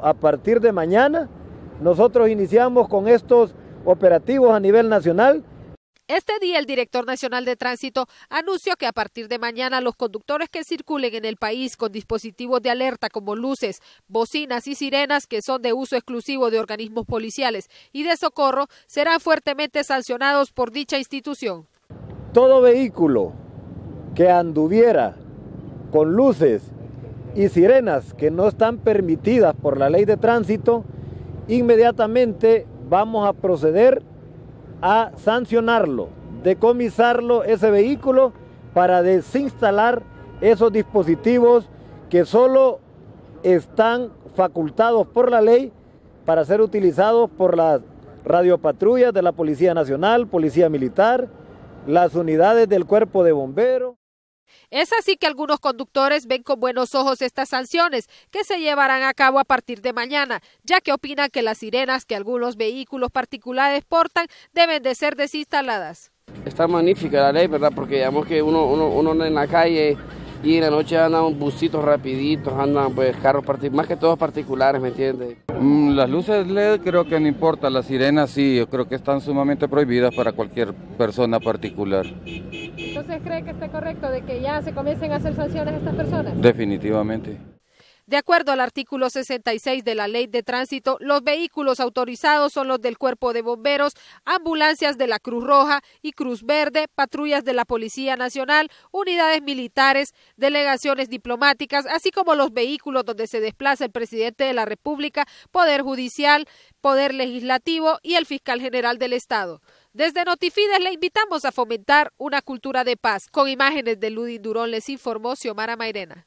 A partir de mañana, nosotros iniciamos con estos operativos a nivel nacional. Este día el director nacional de tránsito anunció que a partir de mañana los conductores que circulen en el país con dispositivos de alerta como luces, bocinas y sirenas que son de uso exclusivo de organismos policiales y de socorro serán fuertemente sancionados por dicha institución. Todo vehículo que anduviera con luces y sirenas que no están permitidas por la ley de tránsito, inmediatamente vamos a proceder a sancionarlo, decomisarlo ese vehículo para desinstalar esos dispositivos que solo están facultados por la ley para ser utilizados por las radiopatrullas de la Policía Nacional, Policía Militar, las unidades del Cuerpo de Bomberos. Es así que algunos conductores ven con buenos ojos estas sanciones que se llevarán a cabo a partir de mañana, ya que opinan que las sirenas que algunos vehículos particulares portan deben de ser desinstaladas. Está magnífica la ley, ¿verdad? Porque digamos que uno, uno, uno en la calle y en la noche andan busitos rapiditos, andan pues carros más que todos particulares, ¿me entiendes? Mm, las luces LED creo que no importa, las sirenas sí, yo creo que están sumamente prohibidas para cualquier persona particular. Entonces, ¿cree que está correcto de que ya se comiencen a hacer sanciones a estas personas? Definitivamente. De acuerdo al artículo 66 de la Ley de Tránsito, los vehículos autorizados son los del Cuerpo de Bomberos, ambulancias de la Cruz Roja y Cruz Verde, patrullas de la Policía Nacional, unidades militares, delegaciones diplomáticas, así como los vehículos donde se desplaza el presidente de la República, Poder Judicial, Poder Legislativo y el Fiscal General del Estado. Desde Notifides le invitamos a fomentar una cultura de paz. Con imágenes de Ludi Durón les informó Xiomara Mairena.